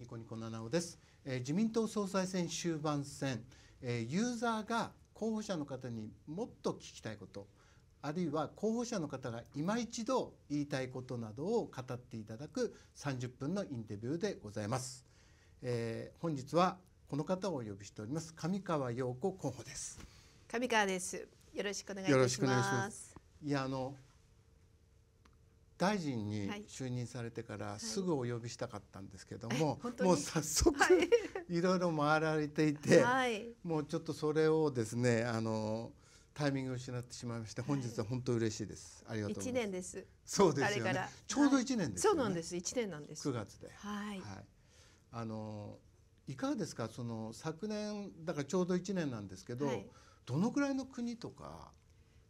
ニコニコ七尾です、えー、自民党総裁選終盤戦、えー、ユーザーが候補者の方にもっと聞きたいことあるいは候補者の方が今一度言いたいことなどを語っていただく30分のインタビューでございます、えー、本日はこの方をお呼びしております上川陽子候補です上川ですよろしくお願いしますいやあの大臣に就任されてからすぐお呼びしたかったんですけども、はい、もう早速いろいろ回られていて、はい、もうちょっとそれをですねあのタイミングを失ってしまいまして本日は本当嬉しいです、はい、ありがとうございます1年ですそうですよねちょうど1年です、ね、そうなんです1年なんです9月ではい、はい、あのいかがですかその昨年だからちょうど1年なんですけど、どのくらいの国とか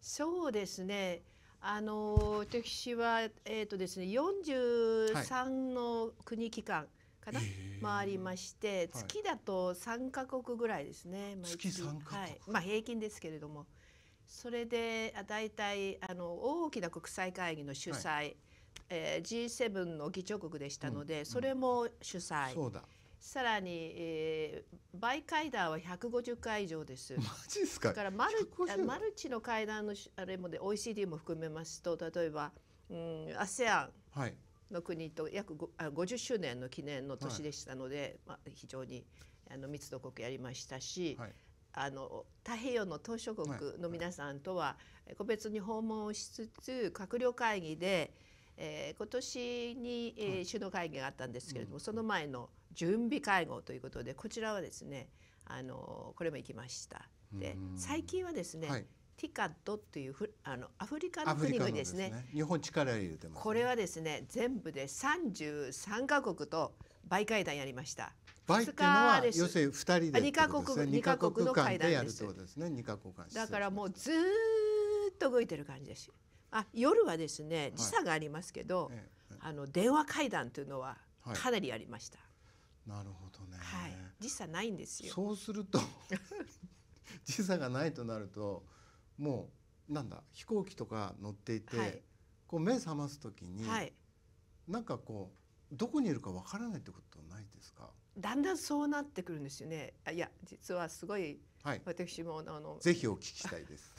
そうですねあの私は、えーとですね、43の国機関かな、はい、回りまして、月だと3か国ぐらいですね月3カ国、はい、まあ、平均ですけれどもそれで大体あの大きな国際会議の主催、はいえー、G7 の議長国でしたので、うんそれも主催。そうださらに、えー、バイカイダーは150回以上です。マジですか。だからマルマルチの階段のあれもで OECD も含めますと例えば、うん、ASEAN の国と約あ50周年の記念の年でしたので、はい、まあ非常にあの密度国やりましたし。はい、あの太平洋の島しょ国の皆さんとは個別に訪問をしつつ閣僚会議で、えー、今年に、えー、首脳会議があったんですけれども、はいその前の「準備会合ということでこちらはですねあのこれも行きましたで最近はですね、はい、ティカットというふあのアフリカの国々ですね、ね、日本力入れてます、ね、これはですね全部で33カ国と倍会談やりました倍っていうのは要するに2人で2カ国二カ国の会談ですでですね2カ国間だからもうずっと動いてる感じですあ夜はですね時差がありますけど、はいええ、あの電話会談というのはかなりやりました、はいなるほどね、はい、時差ないんですよそうすると 時差がないとなるともうなんだ飛行機とか乗っていて、はい、こう目覚ます時に、はい、なんかこうどこにいるかわからないってことないですかだんだんそうなってくるんですよねいや実はすごい、はい、私もあのぜひお聞きしたいです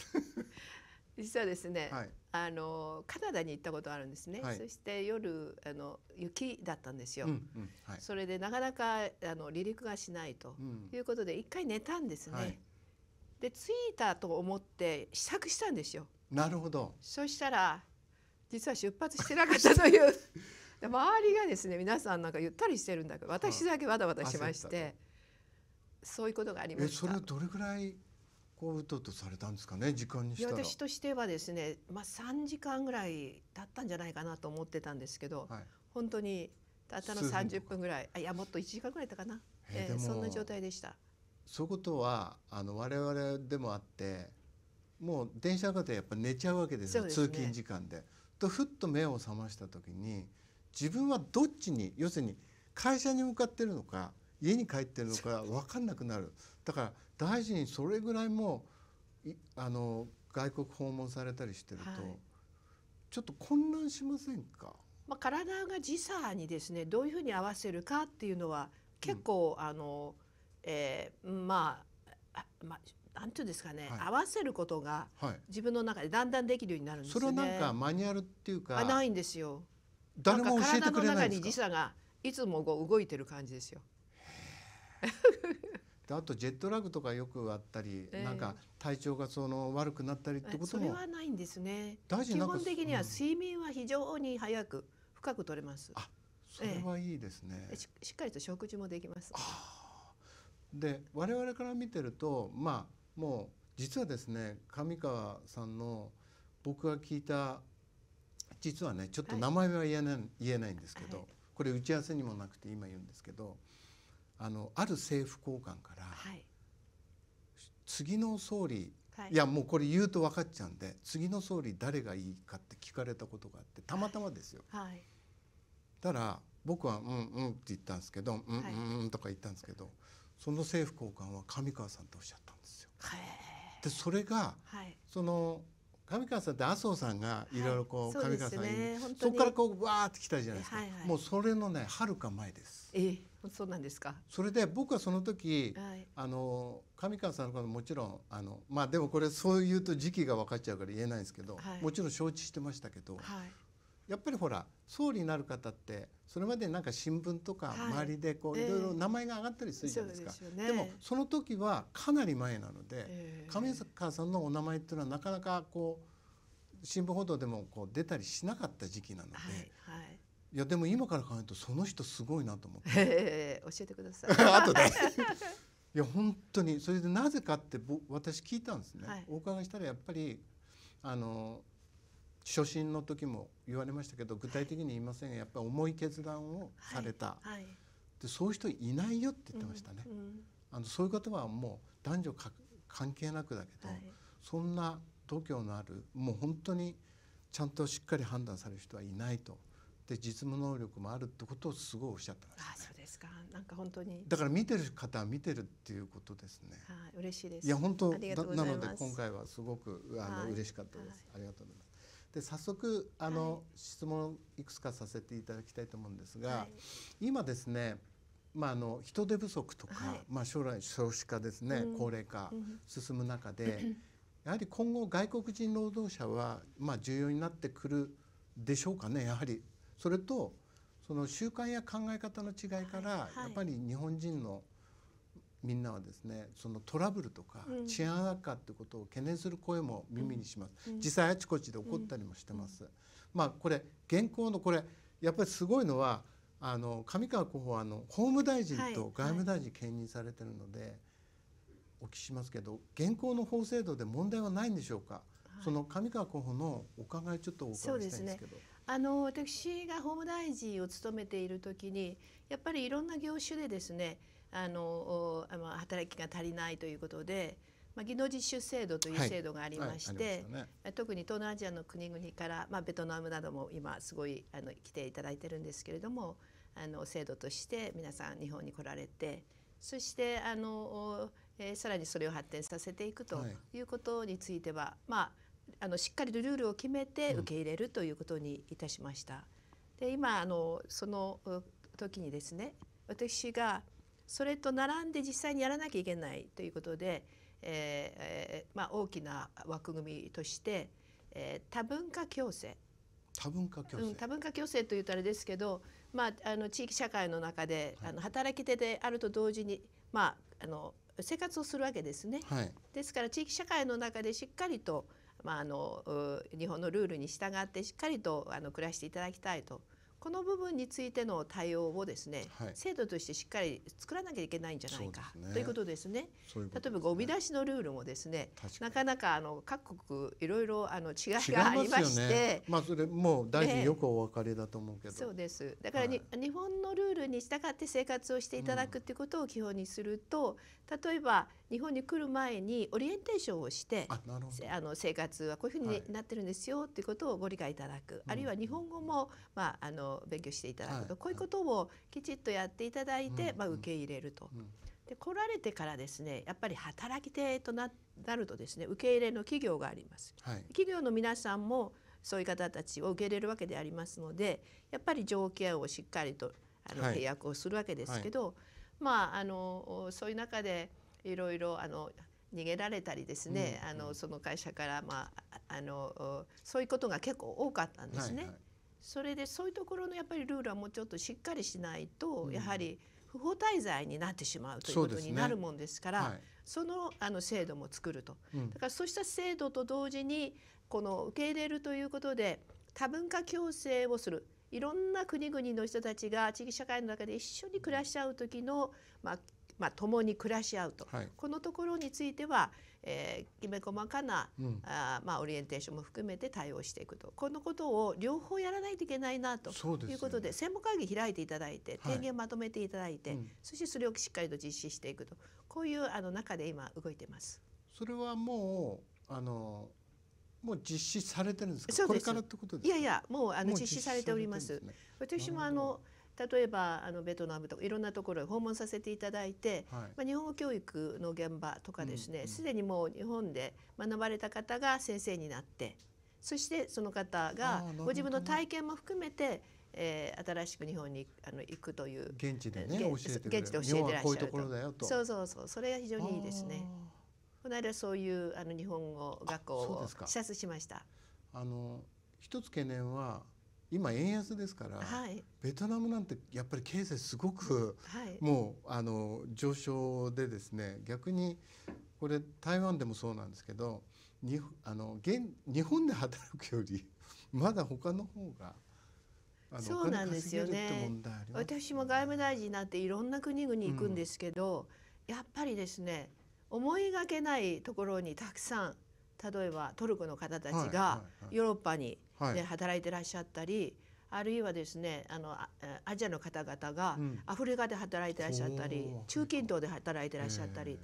実はですね、はい、あのカナダに行ったことあるんですね、はい、そして夜あの雪だったんですよ、うんうんはい、それでなかなかあの離陸がしないということで一、うん、回寝たんですね、で着いたと思って試作したんですよなるほどそしたら実は出発してなかったという 周りがですね皆さんなんかゆったりしてるんだけど私だけわだわだしましてそういうことがありましたそれはどれぐらいこううとうとされたんですかね時間に私としてはですね、まあ、3時間ぐらい経ったんじゃないかなと思ってたんですけど、はい、本当にたったの30分ぐらいあいやもっと1時間ぐらいだったかな、えー、そんな状態でした。そういうことはあの我々でもあってもう電車の中でやっぱ寝ちゃうわけですよ、ね、通勤時間で。とふっと目を覚ました時に自分はどっちに要するに会社に向かってるのか家に帰ってるのか分かんなくなる。だから大臣それぐらいもいあの外国訪問されたりしてると、はい、ちょっと混乱しませんか、まあ、体が時差にですねどういうふうに合わせるかっていうのは結構、うん、あの、えー、まあまあなんていうんですかね、はい、合わせることが自分の中でだんだんできるようになるんです、ね、それはなんかマニュアルっていうかないんですよ誰も教えてくれないんですか体の中に時差がいつもこう動いてる感じですよであとジェットラグとかよくあったり、えー、なんか体調がその悪くなったりってこともそれはないんですね大事基本的には睡眠は非常に早く深く取れます、あそれはいいですね、えー、ししっかりと食事もできますで我々から見てるとまあもう実はですね上川さんの僕が聞いた実はねちょっと名前は言えないはい、言えないんですけど、はい、これ打ち合わせにもなくて今言うんですけどあのある政府高官から、はい、次の総理、はい、いやもうこれ言うと分かっちゃうんで次の総理誰がいいかって聞かれたことがあってたまたまですよ。はい、たら僕は「うんうん」って言ったんですけど「うんうんうん」とか言ったんですけど、その政府高官は上川さんとおっしゃったんですよ。でそれが、その上川さんって麻生さんがいろいろこう、はい、上川さんに、そこからこうわーってきたじゃないですか、はいはい、もうそれのねはるか前です。えーそうなんですかそれで僕はその時、はい、あの上川さんのこともちろんあのまあでもこれそう言うと時期が分かっちゃうから言えないんですけど、はい、もちろん承知してましたけど、はい、やっぱりほら総理になる方ってそれまでなんか新聞とか周りでこう、い、ろいろ名前が上がったりするじゃないですか、でもその時はかなり前なので、上坂さんのお名前っていうのはなかなかこう新聞報道でもこう出たりしなかった時期なので、はいいやでも今から考えるとその人すごいなと思って、えー、教えてください 後でいや本当にそれでなぜかって私聞いたんですね、はい、お伺いしたらやっぱりあの初心の時も言われましたけど具体的に言いませんがやっぱり重い決断をされた、はいはい、でそういう人いないよって言ってましたね。うんうん、あのそういう方はもう男女関係なくだけど、はい、そんな度胸のあるもう本当にちゃんとしっかり判断される人はいないと。で実務能力もあるってことをすごいおっしゃってました、ね、あそうですか。なんか本当に。だから見てる方は見てるっていうことですね。はい、嬉しいです。いや本当なので今回はすごくあの、はい、嬉しかったです。ありがとうございます。で早速あの、はい、質問いくつかさせていただきたいと思うんですが、はい、今ですねまあ、あの人手不足とか、はい、まあ、将来少子化ですね、うん、高齢化進む中で、うん、やはり今後外国人労働者は、まあ、重要になってくるでしょうかねやはりそれとその習慣や考え方の違いから、やっぱり日本人のみんなはですねそのトラブルとか治安悪化ってことを懸念する声も耳にします、うん、実際あちこちで起こったりもしてます、うん、まあこれ現行のこれやっぱりすごいのはあの上川候補はあの法務大臣と外務大臣兼任されてるので、はいはい、お聞きしますけど現行の法制度で問題はないんでしょうか、はい、その上川候補のお考えちょっとお伺いしたいんですけど。あの私が法務大臣を務めている時にやっぱりいろんな業種でですねあの働きが足りないということで、まあ、技能実習制度という制度がありまして、はいはいね、特に東南アジアの国々から、まあ、ベトナムなども今すごいあの来ていただいてるんですけれどもあの制度として皆さん日本に来られてそしてあの、えー、さらにそれを発展させていくということについては、はい、まあ、あのしっかりとルールを決めて受け入れるということにいたしました。うん、で今あのその時にですね私がそれと並んで実際にやらなきゃいけないということで、えーまあ、大きな枠組みとして、えー、多文化共生多文化共生、うん、多文化共生というとあれですけど、まあ、あの地域社会の中で、はい、あの働き手であると同時に、まあ、あの生活をするわけですね。はい、ですから地域社会の中でしっかりと、まあ、あの日本のルールに従ってしっかりとあの暮らしていただきたいと。この部分についての対応をですね、はい、制度としてしっかり作らなきゃいけないんじゃないか、ね、ということですね。ううすね例えばゴミ出しのルールもですねなかなかあの各国いろいろあの違いがありまして、ね、まあそれもう大臣よくお分かりだと思うけど、そうですだからに、はい、日本のルールに従って生活をしていただくっていうことを基本にすると、うん、例えば日本に来る前にオリエンテーションをしてあの生活はこういうふうになってるんですよっていうことをご理解いただく、はい、あるいは日本語も、まああの勉強していただくと、こういうことをきちっとやっていただいて、まあ、受け入れると。で来られてからですねやっぱり働き手となるとですね受け入れの企業があります、はい、企業の皆さんもそういう方たちを受け入れるわけでありますのでやっぱり条件をしっかりとあの契約をするわけですけど、はいはい、まああのそういう中でいろいろあの逃げられたりですね、うん、あのその会社から、まあ、あのそういうことが結構多かったんですね。はいはいそれでそういうところのやっぱりルールはもうちょっとしっかりしないと、やはり不法滞在になってしまうということになるもんですから、ねはい、そのあの制度も作ると、うん、だからそうした制度と同時にこの受け入れるということで多文化共生をするいろんな国々の人たちが地域社会の中で一緒に暮らしちゃう時の、まあ、まあ、共に暮らし合うと、はい、このところについては、えー、きめ細かな、うん、あまあ、オリエンテーションも含めて対応していくとこのことを両方やらないといけないなということで、ね、専門会議開いていただいて提言まとめていただいて、はいうん、そしてそれをしっかりと実施していくとこういうあの中で今動いてます。それはもうあのもう実施されてるんですか。これからってことですいやいや、もうあの実施されております。すね、私もあの。例えばあのベトナムとかいろんなところへ訪問させていただいて、はい、まあ、日本語教育の現場とかですねすで、うんうん、にもう日本で学ばれた方が先生になってそしてその方がご自分の体験も含めてえー、新しく日本にあの行くという現地でね教えて現地で教えてらっしゃるとそうそうそうそれが非常にいいですねこの間そういうあの日本語学校を視察しましたあの一つ懸念は今円安ですから、はい、ベトナムなんてやっぱり経済すごく、はい、もうあの上昇でですね逆にこれ台湾でもそうなんですけどにあの現日本で働くより まだ他の方がそうなんですよね、私も外務大臣になっていろんな国々行くんですけど、うん、やっぱりですね思いがけないところにたくさん例えばトルコの方たちがヨーロッパにで働いてらっしゃったり、はい、あるいはですねあのアジアの方々がアフリカで働いてらっしゃったり、うん、中近東で働いてらっしゃったり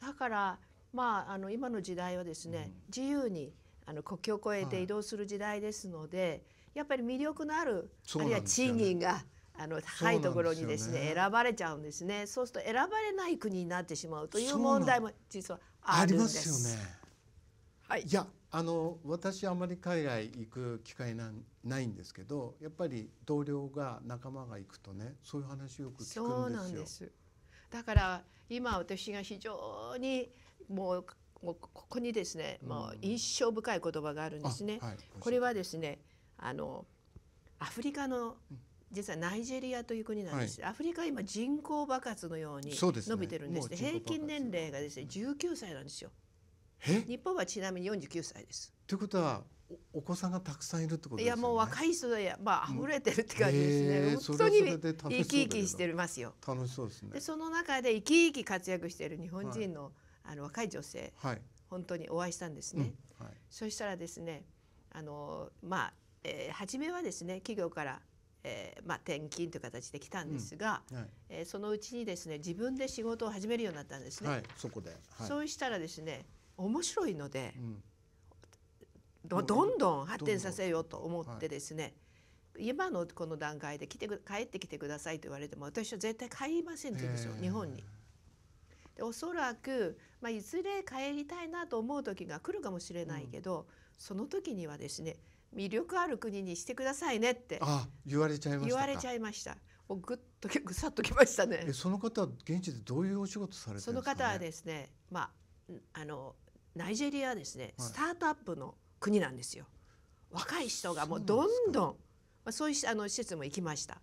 だからまああの今の時代はですね、うん、自由にあの国境を越えて移動する時代ですので、はい、やっぱり魅力のある、ね、あるいは賃金があの高いところにですね、ね、選ばれちゃうんですねそうすると選ばれない国になってしまうという問題も実はあるんです。ありますよね。はい、いやあの私あまり海外行く機会なないんですけどやっぱり同僚が仲間が行くとねそういう話よく聞くんですよ。そうなんですだから今私が非常にもうここにですね、うん、もう印象深い言葉があるんですね。はい、これはですねあのアフリカの、実はナイジェリアという国なんです、はい、アフリカは今人口爆発のように伸びてるんです、ねですね、平均年齢がですね19歳なんですよ日本はちなみに49歳です。ということはお子さんがたくさんいるってこと、ね、いやもう若い人でまあ溢れてるって感じですね。本当に生き生きしてますよ。楽しそうですね。でその中で生き生き活躍している日本人の、はい、あの若い女性、はい、本当にお会いしたんですね。うんはい、そしたらですねあのまあ、えー、初めはですね企業からえーまあ、転勤という形で来たんですが、うんはい、えー、そのうちにですね自分で仕事を始めるようになったんですね。はい、そこで、はい、そうしたらですね面白いので、どんどん発展させようと思ってですね、今のこの段階で来て帰ってきてくださいと言われても私は絶対帰りませんって言うんですよ、日本に。でおそらく、まあ、いずれ帰りたいなと思う時が来るかもしれないけど、うん、その時にはですね魅力ある国にしてくださいねって言われちゃいました言われちゃいましたもうぐっと ぐさっときましたねその方は現地でどういうお仕事されてるんですか、ね、その方はですねまああのナイジェリアはですね、スタートアップの国なんですよ。若い人がもうどんどんまあ、そういうあの施設も行きました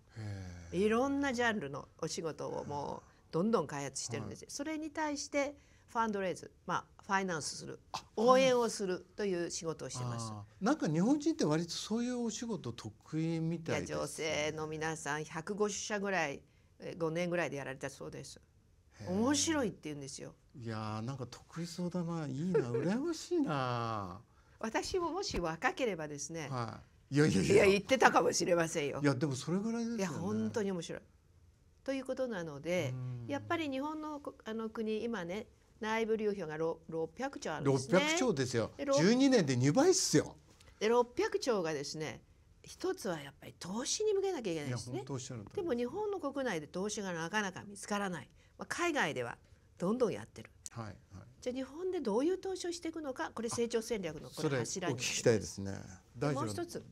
いろんなジャンルのお仕事をもうどんどん開発してるんです、はい、それに対してファンドレイズ、まあ、ファイナンスする応援をするという仕事をしてますなんか日本人って割とそういうお仕事得意みたいです、ね、女性の皆さん150社ぐらい5年ぐらいでやられたそうです面白いって言うんですよ。いやなんか得意そうだないいな羨ましいな 私ももし若ければですね、はい、いやいやいや言ってたかもしれませんよいやでもそれぐらいです、ね、いや本当に面白いということなのでやっぱり日本のあの国今ね内部留保が6六百兆あるんですね6 0兆ですよ十二年で二倍っすよで六百兆がですね一つはやっぱり投資に向けなきゃいけないですねでも日本の国内で投資がなかなか見つからないまあ、海外ではどんどんやってる。はいはい、じゃあ日本でどういう投資をしていくのかこれ成長戦略のこれ柱にお聞きしたいですね。もう一つ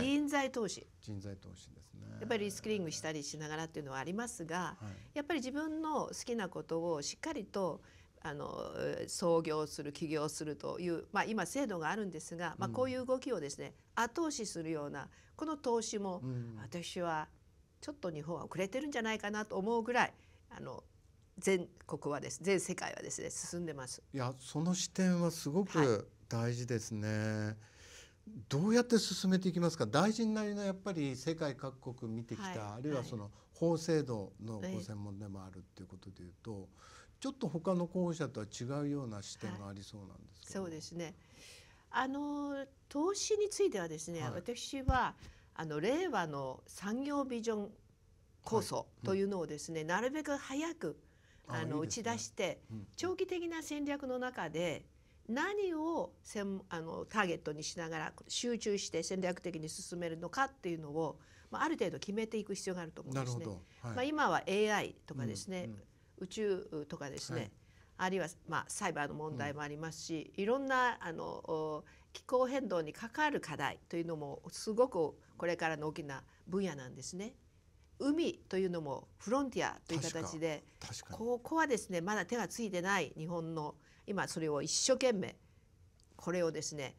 人材投資、人材投資ですねやっぱりリスキリングしたりしながらっていうのはありますが、はい、やっぱり自分の好きなことをしっかりとあの創業する起業するという、まあ、今制度があるんですが、まあ、こういう動きをですね、うん、後押しするようなこの投資も、私はちょっと日本は遅れてるんじゃないかなと思うぐらいあの全国はです全世界はですね進んでます。いやその視点はすごく大事ですね。はい、どうやって進めていきますか大臣なりのやっぱり世界各国見てきた、はい、あるいはその法制度のご専門でもあるっていうことでいうと、はい、ちょっと他の候補者とは違うような視点がありそうなんですけど、そうですねあの投資についてはですね、私はあの令和の産業ビジョン酵素というのをですね、なるべく早くあの打ち出して、長期的な戦略の中で何をせんあのターゲットにしながら集中して戦略的に進めるのかっていうのを、まあ、ある程度決めていく必要があると思うんですね。はい、まあ、今は AI とかですね、うんうん、宇宙とかですね、はい、あるいは、まあ、サイバーの問題もありますし、うん、いろんなあの気候変動に関わる課題というのもすごくこれからの大きな分野なんですね。海というのもフロンティアという形でここはですねまだ手がついてない日本の今それを一生懸命これをですね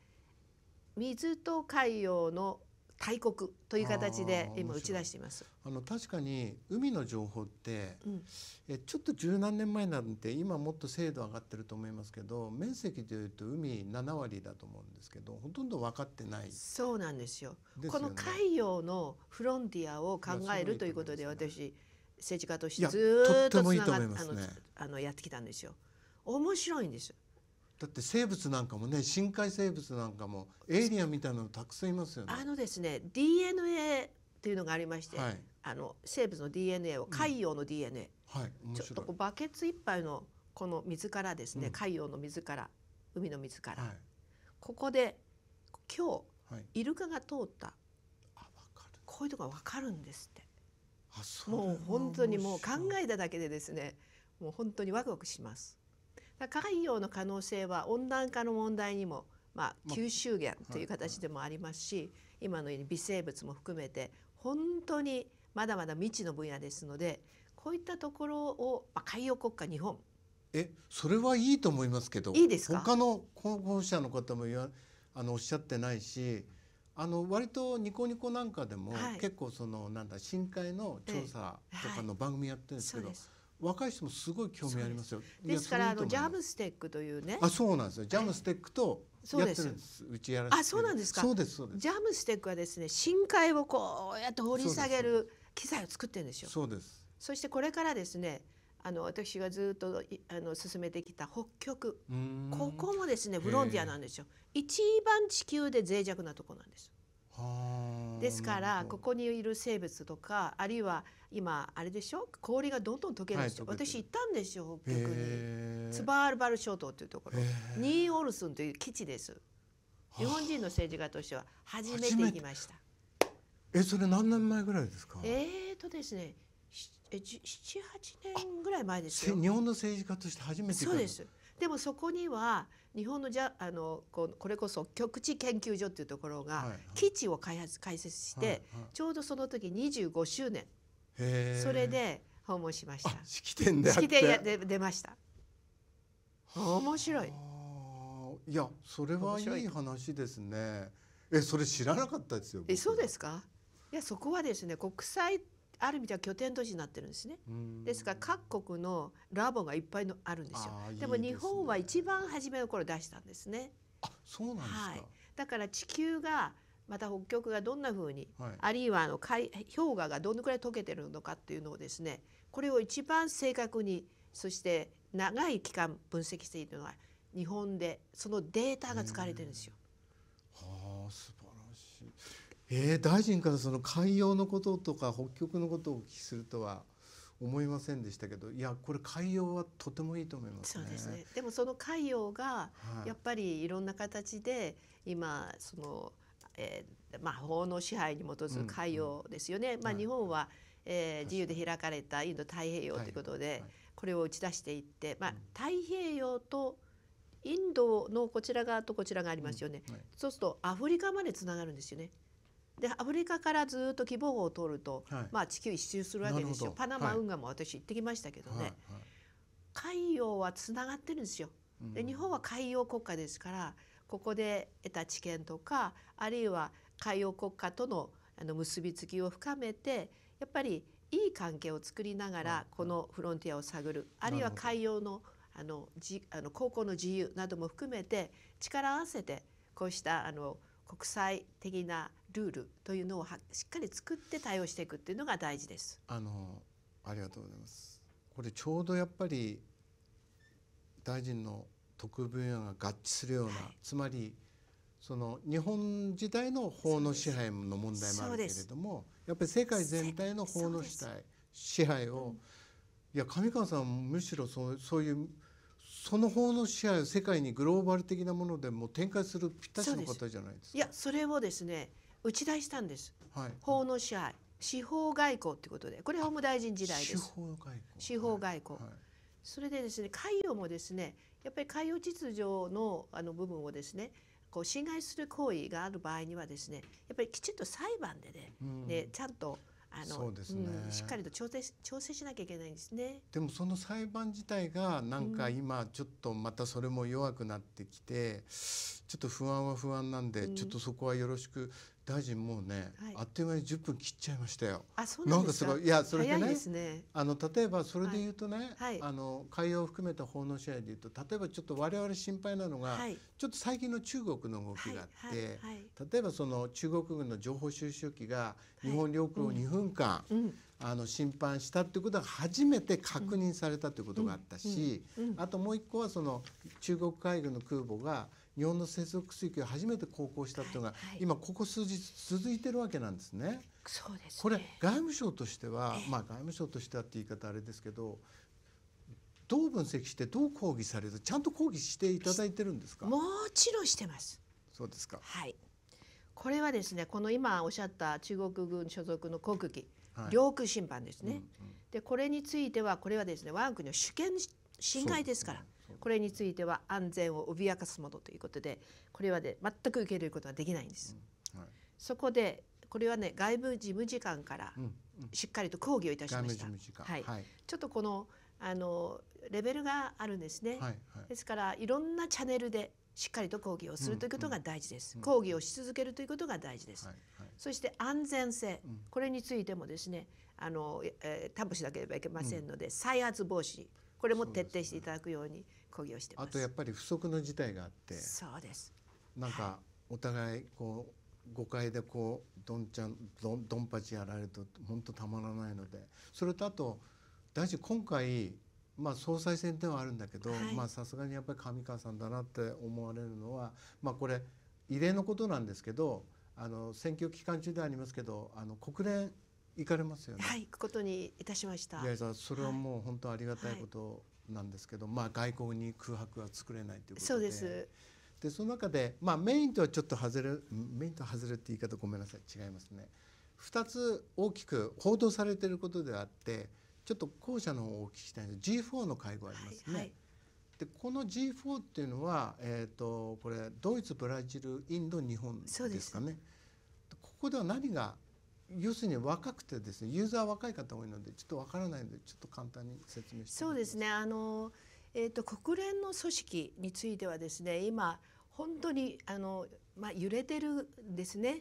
水と海洋の大国という形で今打ち出していますあの確かに海の情報って、うん、えちょっと十何年前なんて今もっと精度上がってると思いますけど面積でいうと海七割だと思うんですけどほとんど分かってないそうなんですよ、ね、この海洋のフロンティアを考えるということで、ね、私政治家としてずっとつながって、ね、あのやってきたんですよ。面白いんですだって生物なんかもね深海生物なんかもエイリアンみたいなのたくさんいますよね。あのですね DNA っていうのがありまして、はい、あの生物の DNA を海洋の DNA、うん、はい、ちょっとこうバケツ一杯のこの水からですね、うん、海洋の水から海の水から、はい、ここで今日、はい、イルカが通ったあかるこういうとこが分かるんですってあそもう本当にもう考えただけでですねもう本当にワクワクします。海洋の可能性は温暖化の問題にも、まあ、吸収源という形でもありますし、今のように微生物も含めて本当にまだまだ未知の分野ですのでこういったところを、まあ、海洋国家日本えそれはいいと思いますけどいいですか他の候補者の方も言わあのおっしゃってないしあの割とニコニコなんかでも、はい、結構そのなんだ深海の調査とかの番組やってるんですけど、はい、若い人もすごい興味ありますよ。ですからあのジャムステックというね。あ、そうなんですよ。ジャムステックとやってるんです。打ちやらあ、そうなんですか。そうですそうです。ジャムステックはですね、深海をこうやって掘り下げる機材を作ってるんですよ。そうです。そしてこれからですね、あの私がずっとあの進めてきた北極、ここもですね、フロンティアなんですよ。一番地球で脆弱なとこなんです。ですからここにいる生物とかあるいは今あれでしょ氷がどんどん溶けるんですよ、はい、私行ったんですよ北極にツバールバル諸島というところニーオルスンという基地です日本人の政治家としては初めて行きましたえそれ何年前ぐらいですかえっとですね78年ぐらい前ですよ日本の政治家として初めてそうですでもそこには日本のじゃあのこれこそ極地研究所っていうところが基地を開発開設して、ちょうどその時25周年それで訪問しました式典で式典やで出ました面白いいやそれはいい話ですねえそれ知らなかったですよえそうですかいやそこはですね国際ある意味では拠点都市になってるんですね。ですから各国のラボがいっぱいのあるんですよ。でも日本は一番初めの頃出したんですね。あ、そうなんですか。はい、だから地球がまた北極がどんな風に、はい、あるいはあの海氷河がどのくらい溶けてるのかっていうのをですね、これを一番正確にそして長い期間分析しているのは日本でそのデータが使われてるんですよ。はあ、素えー、大臣からその海洋のこととか北極のことをお聞きするとは思いませんでしたけどいやこれ海洋はとてもいいと思います、ね、そうですねでもその海洋がやっぱりいろんな形で今その、えー魔法の支配に基づく海洋ですよね。うんうん、まあ、日本は、はい、えー、自由で開かれたインド太平洋ということで、はい、これを打ち出していって、まあ、太平洋とインドのこちら側とこちらがありますよね、うんはい、そうするとアフリカまでつながるんですよね。でアフリカからずっと希望を通ると、はい、まあ、地球一周するわけですよパナマ運河も私行ってきましたけどね、はいはい、海洋はつながってるんですよ。で日本は海洋国家ですからここで得た知見とかあるいは海洋国家とのあの結びつきを深めてやっぱりいい関係を作りながらこのフロンティアを探るあるいは海洋のあのじあの高校の自由なども含めて力を合わせてこうしたあの国際的なルールというのをはしっかり作って対応していくっていうのが大事です。あのありがとうございます。これちょうどやっぱり大臣の特分野が合致するような、はい、つまりその日本時代の法の支配の問題もあるけれどもやっぱり世界全体の法の支配を、うん、いや上川さんむしろそうそういうその法の支配を世界にグローバル的なものでも展開するぴったしの方じゃないですか。いやそれをですね打ち出したんです、はい、法の支配司法外交ということでこれ法務大臣時代です司法外交司法外交、はいはい、それでですね海洋もですねやっぱり海洋秩序のあの部分をですねこう侵害する行為がある場合にはですねやっぱりきちっと裁判でねうん、ねちゃんとあの、ねうん、しっかりと調整調整しなきゃいけないんですね。でもその裁判自体がなんか今ちょっとまたそれも弱くなってきて、うん、ちょっと不安は不安なんで、うん、ちょっとそこはよろしく大臣もうね、はい、あっという間に10分切っちゃいましたよ。あそうなんですかいいやそれでね、ね、あの例えばそれで言うとね、はい、あの海洋を含めた法の支配で言うと例えばちょっと我々心配なのが、はい、ちょっと最近の中国の動きがあって、例えばその中国軍の情報収集機が日本領空を2分間、うんうんあの審判したっていうことが初めて確認されたということがあったし、あともう一個はその中国海軍の空母が日本の生息水域を初めて航行したっていうのが、今ここ数日続いてるわけなんですね。そうです、ね、これ外務省としては、まあ外務省としてはって言い方あれですけどどう分析してどう抗議されるちゃんと抗議していただいてるんですかもちろんしてますそうですかはいこれはですねこの今おっしゃった中国軍所属の航空機領空侵犯ですね、うんうん、でこれについてはこれはですね我が国の主権侵害ですから、ね、これについては安全を脅かすものということでこれはで、ね、全く受け入れることができないんです。はい、そこでこれはね外部事務次官からしっかりと抗議をいたしました。はい、はい、ちょっとこのあのレベルがあるんですね、はいはい、ですからいろんなチャネルでしっかりと抗議をするということが大事です、抗議をし続けるということが大事です、はいはい、そして安全性、これについてもですねあの、えー、担保しなければいけませんので、再発防止これも徹底していただくように抗議をしてます、ね、あとやっぱり不測の事態があってそうですなんかお互いこう誤解でこうどんちゃんどんどんぱちやられると本当たまらないのでそれとあと大臣今回まあ、総裁選ではあるんだけどさすがにやっぱり上川さんだなって思われるのは、まあ、これ異例のことなんですけどあの選挙期間中ではありますけどあの国連行かれますよね。はい、行くことにいたしました。いやそれはもう本当ありがたいことなんですけど、はい、まあ外交に空白は作れないということで。そうです。でその中でまあメインとはちょっと外れメインと外れって言い方ごめんなさい違いますね。二つ大きく報道されていることであって。ちょっと後者の方をお聞きしたいんです G4 の介護ありますね。はいはい、でこの G4 っていうのは、えーと、これドイツブラジルインド日本ですかねここでは何が要するに若くてですねユーザー若い方多いのでちょっとわからないのでちょっと簡単に説明してそうですねあの、えーと国連の組織についてはですね今本当にあのまあ、揺れてるんですね。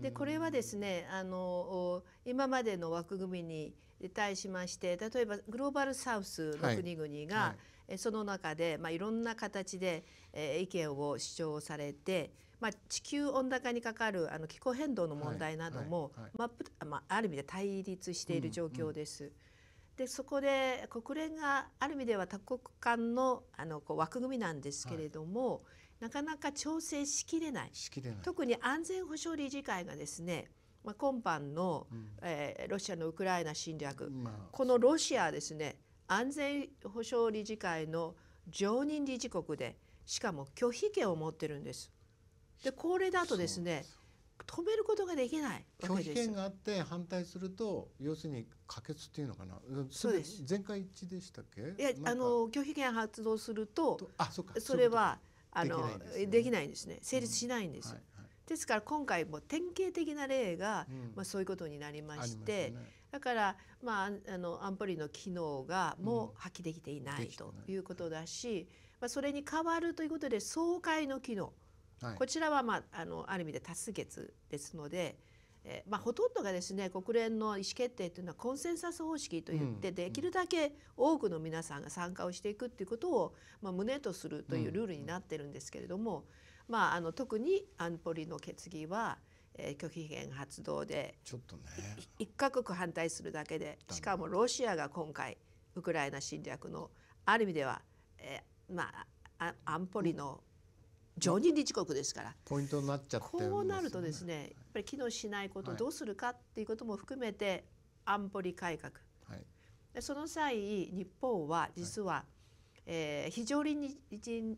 でこれはですねあの今までの枠組みに対しまして例えばグローバルサウスの国々が、はいはい、その中で、まあ、いろんな形で、えー、意見を主張されて、まあ、地球温暖化にかかるあの気候変動の問題なども、はい、まあまあ、ある意味で対立している状況です。うんうんでそこで国連がある意味では多国間のあのこう枠組みなんですけれども、はいなかなか調整しきれない特に安全保障理事会がですねまあ、今般の、うん、えー、ロシアのウクライナ侵略、まあ、このロシアですね安全保障理事会の常任理事国でしかも拒否権を持ってるんです。でこれだとですね止めることができない拒否権があって反対すると要するに可決っていうのかなそうです全会一致でしたっけいやあの拒否権発動するとあそうかそれはあのできないんですね、成立しないんですよ。はいはい、ですから今回も典型的な例が、まあ、そういうことになりまして、ね、だから、まあ、あの安保理の機能がもう発揮できていない、ということだし、まあ、それに代わるということで総会の機能、こちらは、まあ、あのある意味で多数決ですので。えー、まあ、ほとんどがですね国連の意思決定というのはコンセンサス方式といって、うん、できるだけ多くの皆さんが参加をしていくっていうことを、まあ、旨とするというルールになってるんですけれども、うん、まあ、あの特に安保理の決議は、えー、拒否権発動でちょっと、ね、一カ国反対するだけでしかもロシアが今回ウクライナ侵略のある意味では、えー、まあ安保理の常任理事国ですから、ポイントになっちゃって、こうなるとですねやっぱり機能しないことをどうするかっていうことも含めて安保理改革、はい、でその際日本は実は、はえ非常任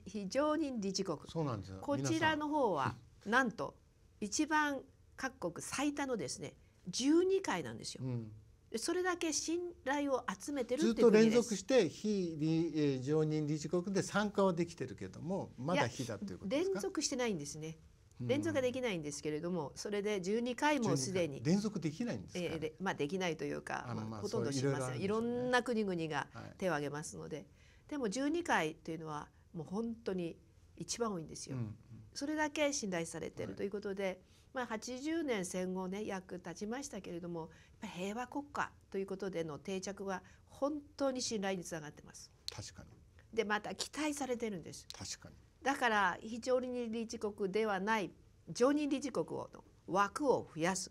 非常任理事国そうなんですこちらの方はなんと一番各国最多のですね12回なんですよ。うんそれだけ信頼を集めてるずっと連続して非理、え常任理事国で参加はできてるけどもまだ非だということ連続してないんですね。連続ができないんですけれども、うん、それで12回もすでに連続できないんですか、えー、まあできないというか、まあ、ほとんどしません、いろんな国々が手を挙げますので、はい、でも12回というのはもう本当に一番多いんですよ、うんうん、それだけ信頼されてるということで、はいまあ、80年戦後ね役立ちましたけれども平和国家ということでの定着は本当に信頼につながってます。確かにでまた期待されてるんです。確かにだから非常に理事国ではない常任理事国を枠を増やす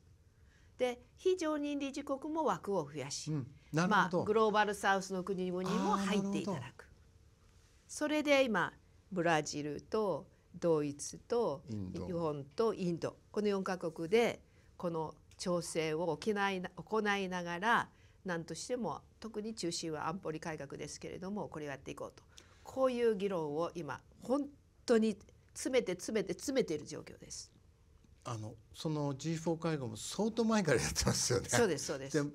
で非常任理事国も枠を増やし、うん、まあ、グローバルサウスの国にも入っていただくそれで今ブラジルとドイツと日本とインドこの4カ国でこの調整を行い行いながら何としても特に中心は安保理改革ですけれどもこれをやっていこうとこういう議論を今本当に詰めて詰めて詰めている状況です。あのその G4 会合も相当前からやってますよね。そうですそうです。で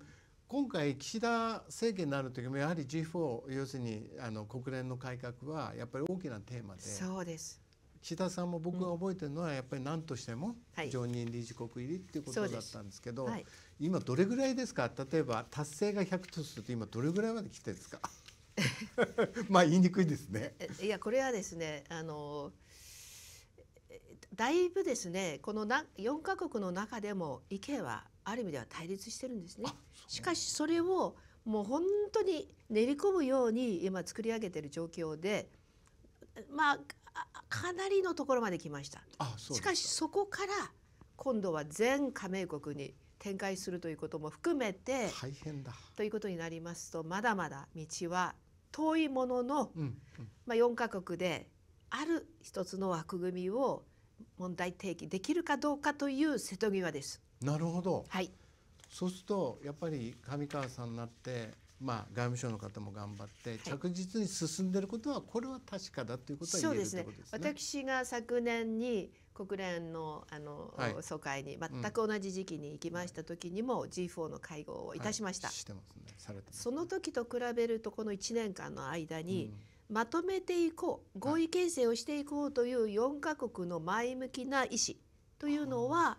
今回岸田政権になる時もやはり G4 要するにあの国連の改革はやっぱり大きなテーマで。そうです。岸田さんも僕が覚えてるのはやっぱり何としても常任理事国入りっていうことだったんですけど、はい、今どれぐらいですか例えば達成が100とすると今どれぐらいまで来てるんですか まあ言いにくいですね。いやこれはですねあのだいぶですねこの4カ国の中でも意見はある意味では対立してるんですね。しかしそれをもう本当に練り込むように今作り上げてる状況でまあかなりのところまで来ましたあそうしかしそこから今度は全加盟国に展開するということも含めて大変だということになりますとまだまだ道は遠いものの、うんうん、まあ、4カ国である一つの枠組みを問題提起できるかどうかという瀬戸際です。なるほど、はい、そうするとやっぱり上川さんになってまあ、外務省の方も頑張って着実に進んでいることは、これは確かだということは言えるですね。そうですね私が昨年に国連のあの、はい、総会に全く同じ時期に行きました時にも G4 の会合をいたしました。その時と比べるとこの1年間の間に、うん、まとめていこう合意形成をしていこうという4か国の前向きな意思というのは、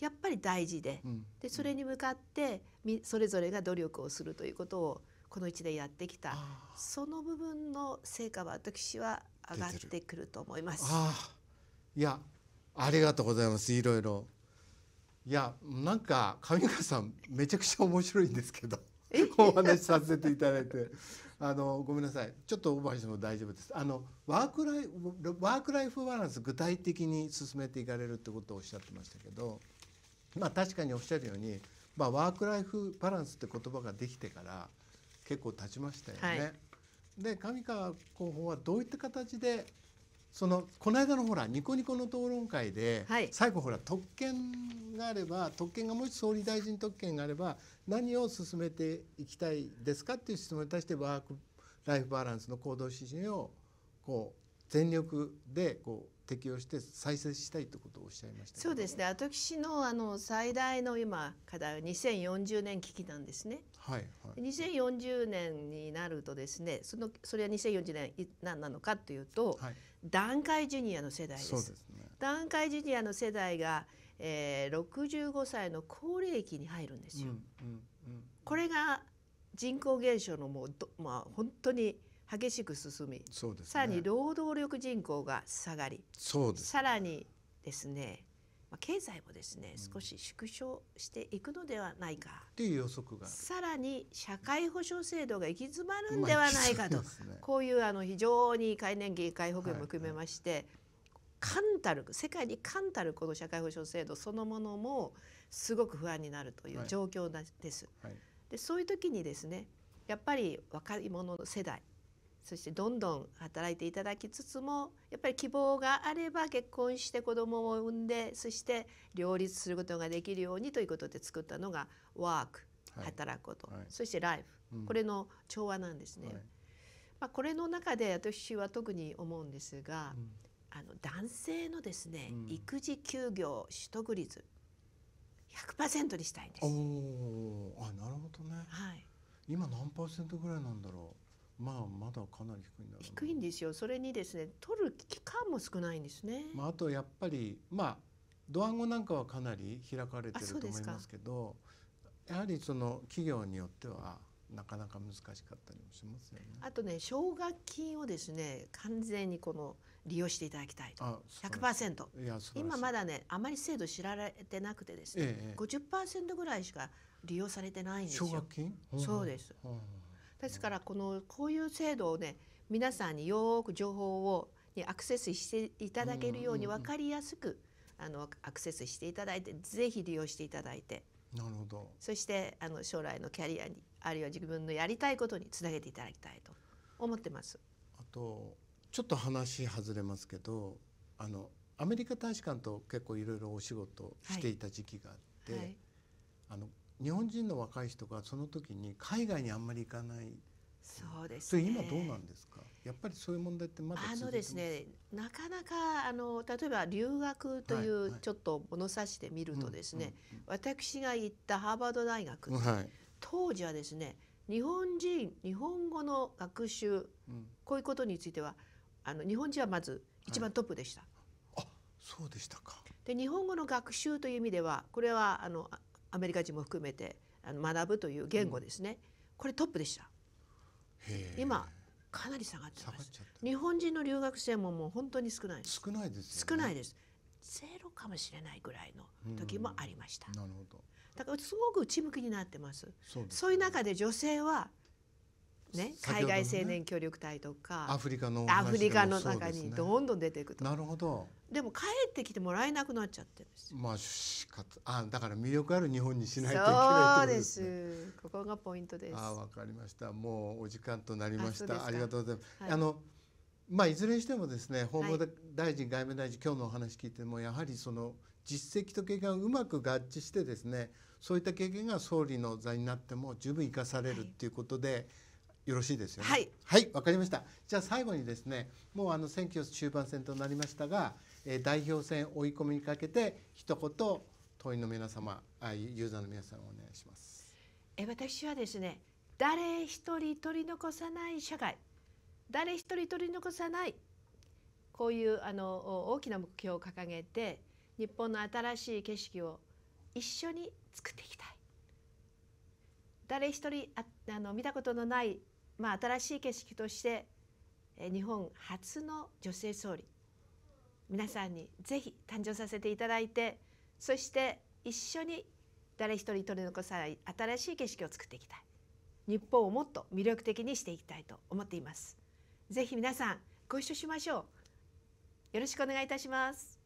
やっぱり大事でうん、でそれに向かってそれぞれが努力をするということをこの1年やってきたその部分の成果は私は上がってくると思います。いやありがとうございますいろいろ。いやなんか上川さんめちゃくちゃ面白いんですけど お話しさせていただいてあのごめんなさいちょっとオーバーしても大丈夫です。あのワークライワークライフバランス具体的に進めていかれるってことをおっしゃってましたけどまあ確かにおっしゃるようにまあ、ワーク・ライフ・バランスって言葉ができてから結構経ちましたよね。はい、で上川候補はどういった形でそのこの間のほらニコニコの討論会で、はい、最後ほら特権があれば特権がもし総理大臣特権があれば何を進めていきたいですかっていう質問に対してワーク・ライフ・バランスの行動指針をこう全力でこう適用して再生したいってことをおっしゃいましたそうですね私のあの最大の今課題は2040年危機なんですね。はいはい、2040年になるとですねそのそれは2040年何なのかというと、はい、段階ジュニアの世代です。そうですね、段階ジュニアの世代が、えー、65歳の高齢期に入るんですよ。うんうんうん、これが人口減少のもうまあ、本当に激しく進み、ね、さらに労働力人口が下がりそうです、ね、さらにですねまあ、経済もですね、少し縮小していくのではないか、っていう予測がさらに社会保障制度が行き詰まるんではないかと、ね、こういうあの非常に改年期解保険も含めまして、はいはい、冠たる世界に冠たるこの社会保障制度そのものもすごく不安になるという状況です。はい、でそういう時にですねやっぱり若い者の世代そしてどんどん働いていただきつつもやっぱり希望があれば結婚して子供を産んでそして両立することができるようにということで作ったのがワーク、働くこと、はい、そしてライフ、うん、これの調和なんですね。はい、まあ、これの中で私は特に思うんですが、うん、あの男性のですね、うん、育児休業取得率100%にしたいんです。あなるほどね、はい、今何パーセントぐらいなんだろうまあまだかなり低いんだ低いんですよそれにですね取る期間も少ないんですね、まあ、あとやっぱりまあドアンゴなんかはかなり開かれてると思いますけどやはりその企業によってはなかなか難しかったりもしますよね。あとね奨学金をですね完全にこの利用していただきたいと100%いや今まだねあまり制度知られてなくてですね、五十パーセントぐらいしか利用されてないんですよ。奨学金そうです、うんですからこのこういう制度をね皆さんによく情報をにアクセスしていただけるように分かりやすく、あのアクセスしていただいてぜひ利用していただいてなるほどそしてあの将来のキャリアにあるいは自分のやりたいことにつなげていただきたいと思ってます。あとちょっと話外れますけどあのアメリカ大使館と結構いろいろお仕事していた時期があって、はいはい、あの日本人の若い人がその時に海外にあんまり行かないそうです、ね、今どうなんですかやっぱりそういう問題ってまだあのですねなかなかあの例えば留学というちょっと物差しで見るとですね、私が行ったハーバード大学、はい、当時はですね日本人日本語の学習、うん、こういうことについてはあの日本人はまず一番トップでした。はい、あそうでしたかで日本語の学習という意味ではこれはあのアメリカ人も含めてあの学ぶという言語ですね、うん、これトップでした今かなり下がってます日本人の留学生ももう本当に少ない少ないです、ね、少ないですゼロかもしれないぐらいの時もありました、うん、なるほどだからすごく内向きになってますそう、ね、そういう中で女性はね、海外青年協力隊とか、ね、アフリカの、ね、アフリカの中にどんどん出ていくとなるほどでも帰ってきてもらえなくなっちゃってるんですまあしかあだから魅力ある日本にしないといけないと、ね、そうですここがポイントですあわかりましたもうお時間となりましたありがとうございます、はい、あのまあいずれにしてもですね法務大臣、外務大臣今日のお話聞いてもやはりその実績と経験がうまく合致してですねそういった経験が総理の座になっても十分生かされるっていうことで、はいよろしいですよね。はい、はい、わかりました。じゃあ最後にですね、もうあの選挙中盤戦となりましたが、えー、代表選追い込みにかけて一言党員の皆様、あユーザーの皆さんお願いします。え私はですね、誰一人取り残さない社会、誰一人取り残さないこういうあの大きな目標を掲げて、日本の新しい景色を一緒に作っていきたい。誰一人ああの見たことのないまあ、新しい景色として日本初の女性総理皆さんにぜひ誕生させていただいてそして一緒に誰一人取り残さない新しい景色を作っていきたい日本をもっと魅力的にしていきたいと思っていますぜひ皆さんご一緒しましょうよろしくお願いいたします